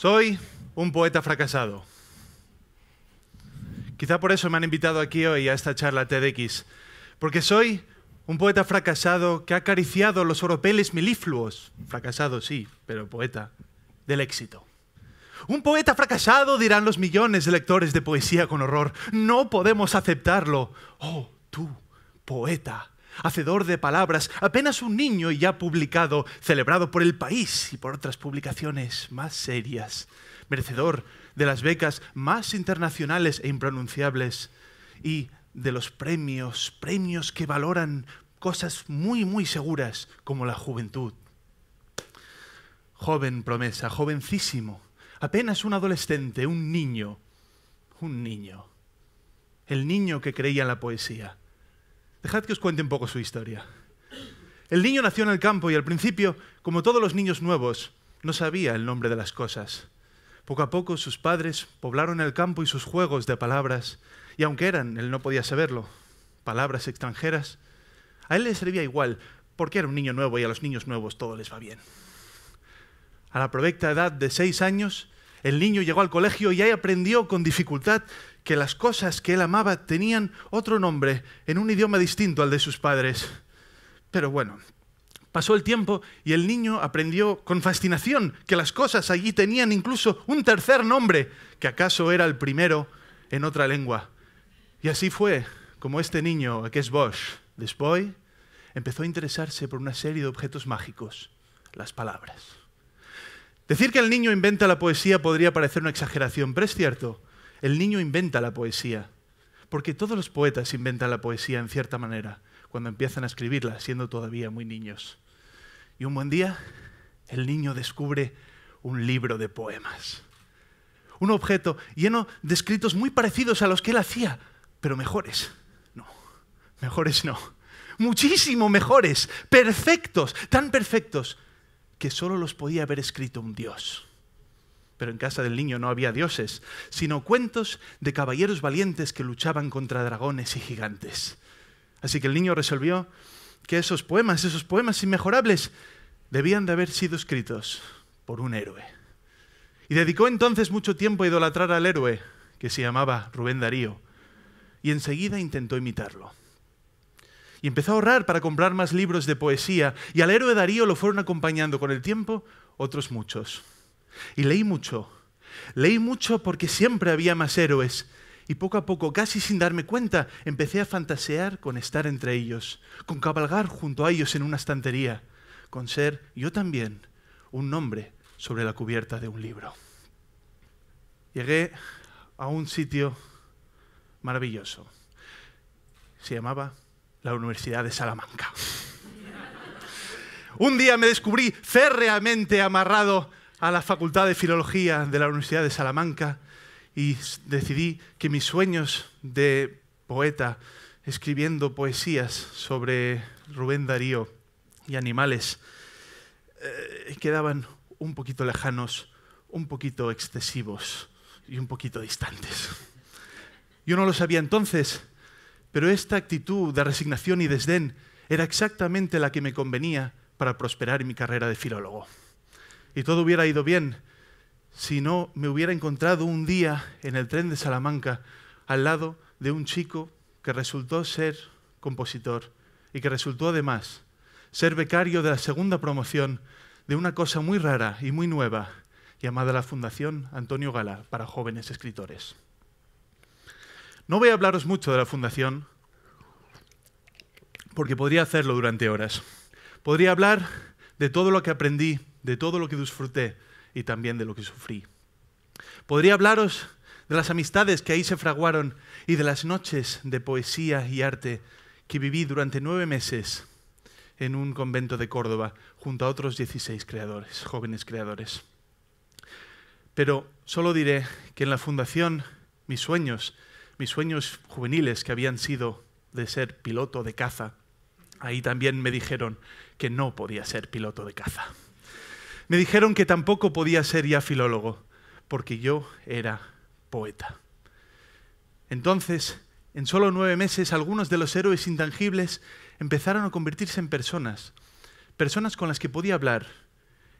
Soy un poeta fracasado. Quizá por eso me han invitado aquí hoy a esta charla TEDx, porque soy un poeta fracasado que ha acariciado los oropeles milifluos, fracasado sí, pero poeta, del éxito. Un poeta fracasado, dirán los millones de lectores de poesía con horror. No podemos aceptarlo. Oh, tú, poeta hacedor de palabras, apenas un niño y ya publicado, celebrado por el país y por otras publicaciones más serias, merecedor de las becas más internacionales e impronunciables y de los premios, premios que valoran cosas muy, muy seguras como la juventud. Joven promesa, jovencísimo, apenas un adolescente, un niño, un niño, el niño que creía en la poesía Dejad que os cuente un poco su historia. El niño nació en el campo y al principio, como todos los niños nuevos, no sabía el nombre de las cosas. Poco a poco sus padres poblaron el campo y sus juegos de palabras, y aunque eran, él no podía saberlo, palabras extranjeras, a él le servía igual, porque era un niño nuevo y a los niños nuevos todo les va bien. A la provecta edad de seis años, el niño llegó al colegio y ahí aprendió con dificultad que las cosas que él amaba tenían otro nombre en un idioma distinto al de sus padres. Pero bueno, pasó el tiempo y el niño aprendió con fascinación que las cosas allí tenían incluso un tercer nombre, que acaso era el primero en otra lengua. Y así fue como este niño, que es Bosch, después empezó a interesarse por una serie de objetos mágicos, las palabras. Decir que el niño inventa la poesía podría parecer una exageración, pero es cierto. El niño inventa la poesía, porque todos los poetas inventan la poesía en cierta manera, cuando empiezan a escribirla, siendo todavía muy niños. Y un buen día, el niño descubre un libro de poemas, un objeto lleno de escritos muy parecidos a los que él hacía, pero mejores. No, mejores no. Muchísimo mejores, perfectos, tan perfectos que solo los podía haber escrito un Dios pero en casa del niño no había dioses, sino cuentos de caballeros valientes que luchaban contra dragones y gigantes. Así que el niño resolvió que esos poemas, esos poemas inmejorables, debían de haber sido escritos por un héroe. Y dedicó entonces mucho tiempo a idolatrar al héroe, que se llamaba Rubén Darío, y enseguida intentó imitarlo. Y empezó a ahorrar para comprar más libros de poesía, y al héroe Darío lo fueron acompañando con el tiempo otros muchos. Y leí mucho. Leí mucho porque siempre había más héroes. Y poco a poco, casi sin darme cuenta, empecé a fantasear con estar entre ellos, con cabalgar junto a ellos en una estantería, con ser yo también un nombre sobre la cubierta de un libro. Llegué a un sitio maravilloso. Se llamaba la Universidad de Salamanca. un día me descubrí férreamente amarrado a la Facultad de Filología de la Universidad de Salamanca y decidí que mis sueños de poeta escribiendo poesías sobre Rubén Darío y animales eh, quedaban un poquito lejanos, un poquito excesivos y un poquito distantes. Yo no lo sabía entonces, pero esta actitud de resignación y desdén era exactamente la que me convenía para prosperar en mi carrera de filólogo y todo hubiera ido bien si no me hubiera encontrado un día en el tren de Salamanca al lado de un chico que resultó ser compositor y que resultó además ser becario de la segunda promoción de una cosa muy rara y muy nueva llamada la Fundación Antonio Gala para jóvenes escritores. No voy a hablaros mucho de la Fundación porque podría hacerlo durante horas. Podría hablar de todo lo que aprendí de todo lo que disfruté y también de lo que sufrí. Podría hablaros de las amistades que ahí se fraguaron y de las noches de poesía y arte que viví durante nueve meses en un convento de Córdoba junto a otros 16 creadores, jóvenes creadores. Pero solo diré que en la fundación mis sueños, mis sueños juveniles que habían sido de ser piloto de caza, ahí también me dijeron que no podía ser piloto de caza. Me dijeron que tampoco podía ser ya filólogo, porque yo era poeta. Entonces, en solo nueve meses, algunos de los héroes intangibles empezaron a convertirse en personas, personas con las que podía hablar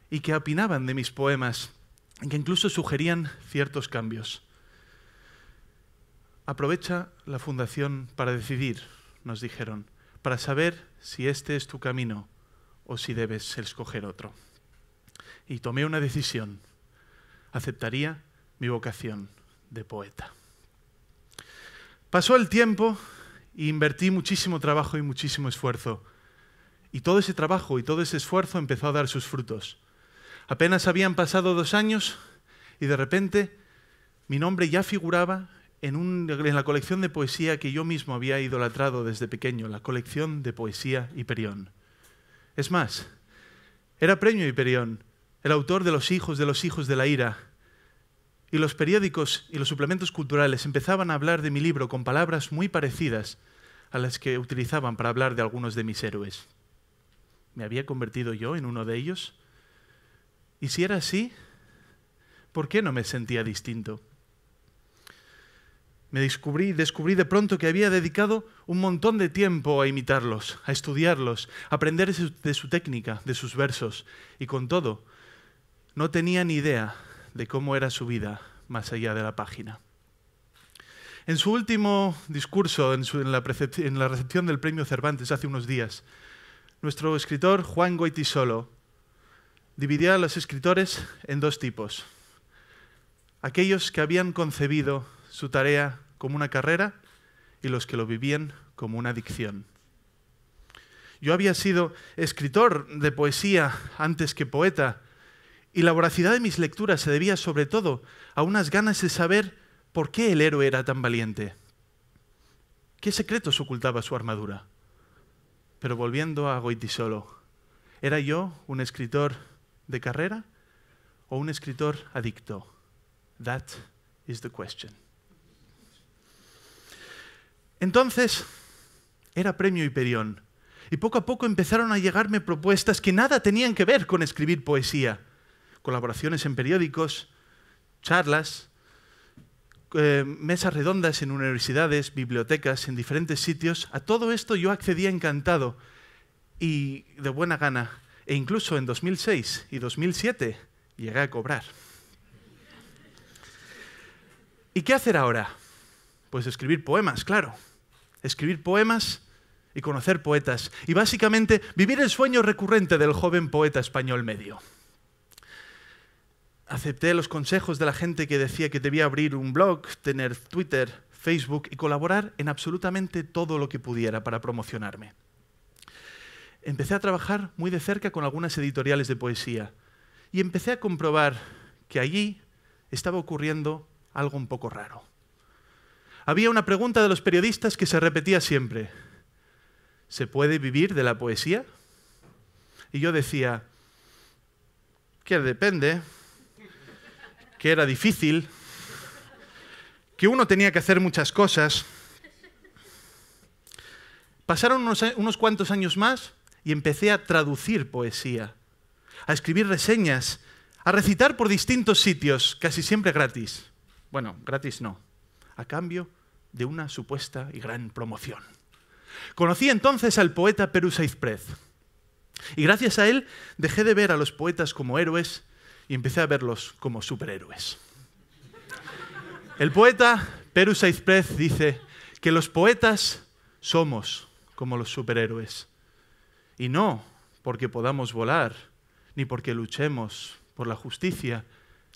y que opinaban de mis poemas, y que incluso sugerían ciertos cambios. Aprovecha la fundación para decidir, nos dijeron, para saber si este es tu camino o si debes escoger otro y tomé una decisión. Aceptaría mi vocación de poeta. Pasó el tiempo y invertí muchísimo trabajo y muchísimo esfuerzo. Y todo ese trabajo y todo ese esfuerzo empezó a dar sus frutos. Apenas habían pasado dos años y de repente mi nombre ya figuraba en, en, la colección de poesía que yo mismo había idolatrado desde pequeño, la colección de poesía Hiperión. Es más, era premio Hiperión el autor de Los hijos de los hijos de la ira. Y los periódicos y los suplementos culturales empezaban a hablar de mi libro con palabras muy parecidas a las que utilizaban para hablar de algunos de mis héroes. ¿Me había convertido yo en uno de ellos? Y si era así, ¿por qué no me sentía distinto? Me descubrí, descubrí de pronto que había dedicado un montón de tiempo a imitarlos, a estudiarlos, a aprender de su técnica, de sus versos, y con todo no tenía ni idea de cómo era su vida más allá de la página. En su último discurso en, la, recepción del premio Cervantes hace unos días, nuestro escritor Juan Goitisolo dividía a los escritores en dos tipos. Aquellos que habían concebido su tarea como una carrera y los que lo vivían como una adicción. Yo había sido escritor de poesía antes que poeta y la voracidad de mis lecturas se debía sobre todo a unas ganas de saber por qué el héroe era tan valiente. ¿Qué secretos ocultaba su armadura? Pero volviendo a Goitisolo, ¿era yo un escritor de carrera o un escritor adicto? That is the question. Entonces, era premio Hiperión, y poco a poco empezaron a llegarme propuestas que nada tenían que ver con escribir poesía colaboraciones en periódicos, charlas, eh, mesas redondas en universidades, bibliotecas, en diferentes sitios. A todo esto yo accedía encantado y de buena gana. E incluso en 2006 y 2007 llegué a cobrar. ¿Y qué hacer ahora? Pues escribir poemas, claro. Escribir poemas y conocer poetas. Y básicamente vivir el sueño recurrente del joven poeta español medio acepté los consejos de la gente que decía que debía abrir un blog, tener Twitter, Facebook y colaborar en absolutamente todo lo que pudiera para promocionarme. Empecé a trabajar muy de cerca con algunas editoriales de poesía y empecé a comprobar que allí estaba ocurriendo algo un poco raro. Había una pregunta de los periodistas que se repetía siempre. ¿Se puede vivir de la poesía? Y yo decía, que depende, que era difícil, que uno tenía que hacer muchas cosas. Pasaron unos, cuantos años más y empecé a traducir poesía, a escribir reseñas, a recitar por distintos sitios, casi siempre gratis. Bueno, gratis no, a cambio de una supuesta y gran promoción. Conocí entonces al poeta Perú Saizprez, y gracias a él dejé de ver a los poetas como héroes y empecé a verlos como superhéroes. El poeta Peru Saizprez dice que los poetas somos como los superhéroes. Y no porque podamos volar, ni porque luchemos por la justicia,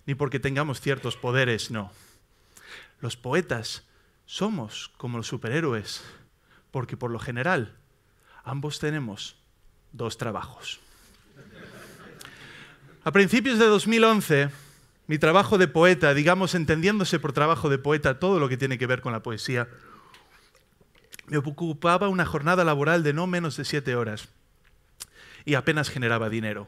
ni porque tengamos ciertos poderes, no. Los poetas somos como los superhéroes, porque por lo general ambos tenemos dos trabajos. A principios de 2011, mi trabajo de poeta, digamos, entendiéndose por trabajo de poeta todo lo que tiene que ver con la poesía, me ocupaba una jornada laboral de no menos de siete horas y apenas generaba dinero.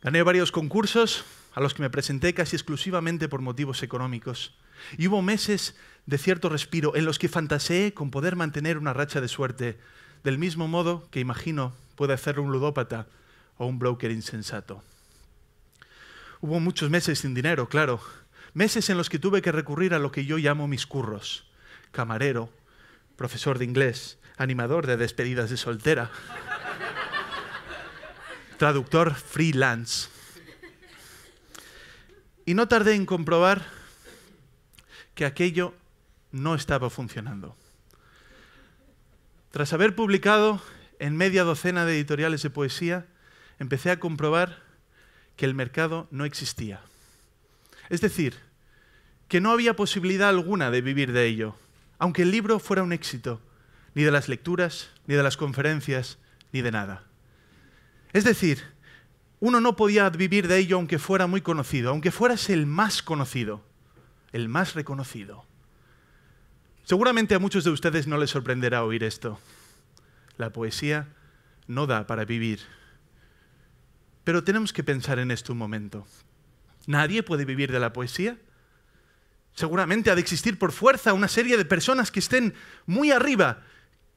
Gané varios concursos a los que me presenté casi exclusivamente por motivos económicos y hubo meses de cierto respiro en los que fantaseé con poder mantener una racha de suerte, del mismo modo que imagino puede hacerlo un ludópata o un broker insensato. Hubo muchos meses sin dinero, claro. Meses en los que tuve que recurrir a lo que yo llamo mis curros. Camarero, profesor de inglés, animador de despedidas de soltera, traductor freelance. Y no tardé en comprobar que aquello no estaba funcionando. Tras haber publicado en media docena de editoriales de poesía, empecé a comprobar que el mercado no existía. Es decir, que no había posibilidad alguna de vivir de ello, aunque el libro fuera un éxito, ni de las lecturas, ni de las conferencias, ni de nada. Es decir, uno no podía vivir de ello aunque fuera muy conocido, aunque fueras el más conocido, el más reconocido. Seguramente a muchos de ustedes no les sorprenderá oír esto. La poesía no da para vivir pero tenemos que pensar en esto un momento. Nadie puede vivir de la poesía. Seguramente ha de existir por fuerza una serie de personas que estén muy arriba,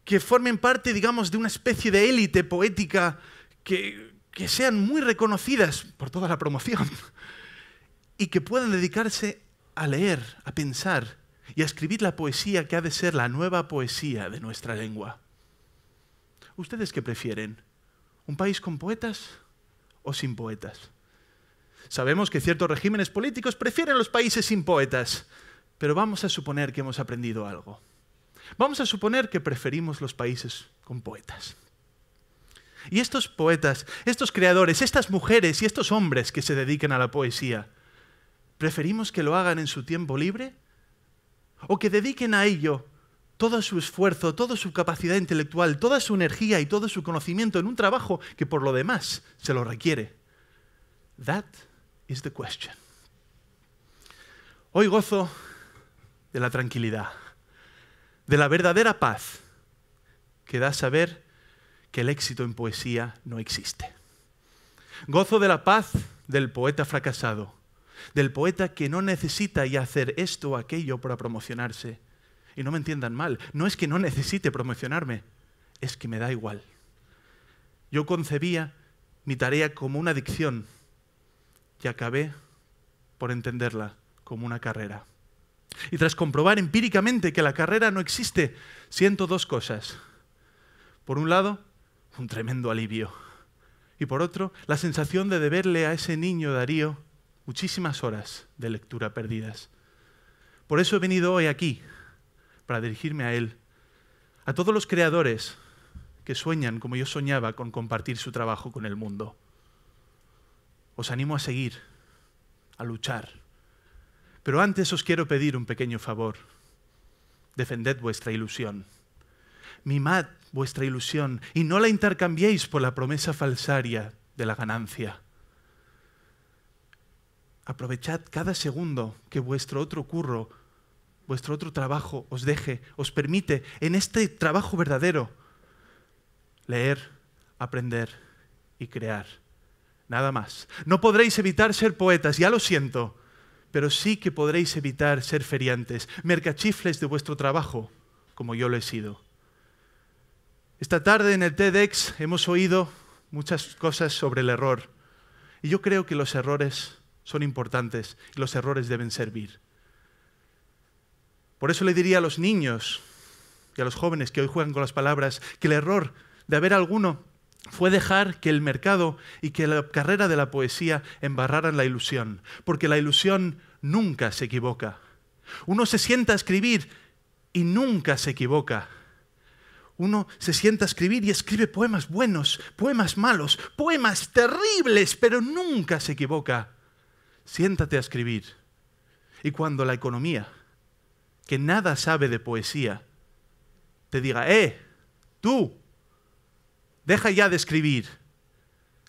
que formen parte, digamos, de una especie de élite poética, que, sean muy reconocidas por toda la promoción y que puedan dedicarse a leer, a pensar y a escribir la poesía que ha de ser la nueva poesía de nuestra lengua. ¿Ustedes qué prefieren? ¿Un país con poetas o sin poetas. Sabemos que ciertos regímenes políticos prefieren los países sin poetas, pero vamos a suponer que hemos aprendido algo. Vamos a suponer que preferimos los países con poetas. Y estos poetas, estos creadores, estas mujeres y estos hombres que se dediquen a la poesía, ¿preferimos que lo hagan en su tiempo libre? ¿O que dediquen a ello todo su esfuerzo, toda su capacidad intelectual, toda su energía y todo su conocimiento en un trabajo que por lo demás se lo requiere? That is the question. Hoy gozo de la tranquilidad, de la verdadera paz que da saber que el éxito en poesía no existe. Gozo de la paz del poeta fracasado, del poeta que no necesita y hacer esto o aquello para promocionarse, y no me entiendan mal, no es que no necesite promocionarme, es que me da igual. Yo concebía mi tarea como una adicción y acabé por entenderla como una carrera. Y tras comprobar empíricamente que la carrera no existe, siento dos cosas. Por un lado, un tremendo alivio. Y por otro, la sensación de deberle a ese niño Darío muchísimas horas de lectura perdidas. Por eso he venido hoy aquí, para dirigirme a Él. A todos los creadores que sueñan, como yo soñaba, con compartir su trabajo con el mundo. Os animo a seguir, a luchar. Pero antes os quiero pedir un pequeño favor. Defended vuestra ilusión. Mimad vuestra ilusión y no la intercambiéis por la promesa falsaria de la ganancia. Aprovechad cada segundo que vuestro otro curro vuestro otro trabajo os deje, os permite en este trabajo verdadero leer, aprender y crear. Nada más. No podréis evitar ser poetas, ya lo siento, pero sí que podréis evitar ser feriantes, mercachifles de vuestro trabajo, como yo lo he sido. Esta tarde en el TEDx hemos oído muchas cosas sobre el error. Y yo creo que los errores son importantes y los errores deben servir. Por eso le diría a los niños y a los jóvenes que hoy juegan con las palabras que el error de haber alguno fue dejar que el mercado y que la carrera de la poesía embarraran la ilusión, porque la ilusión nunca se equivoca. Uno se sienta a escribir y nunca se equivoca. Uno se sienta a escribir y escribe poemas buenos, poemas malos, poemas terribles, pero nunca se equivoca. Siéntate a escribir. Y cuando la economía, que nada sabe de poesía, te diga, eh, tú, deja ya de escribir,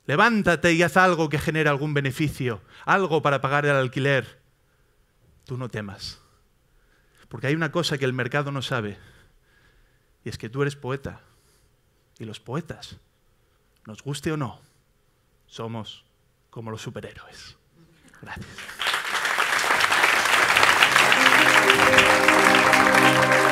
levántate y haz algo que genere algún beneficio, algo para pagar el alquiler, tú no temas. Porque hay una cosa que el mercado no sabe, y es que tú eres poeta, y los poetas, nos guste o no, somos como los superhéroes. Gracias. Thank you.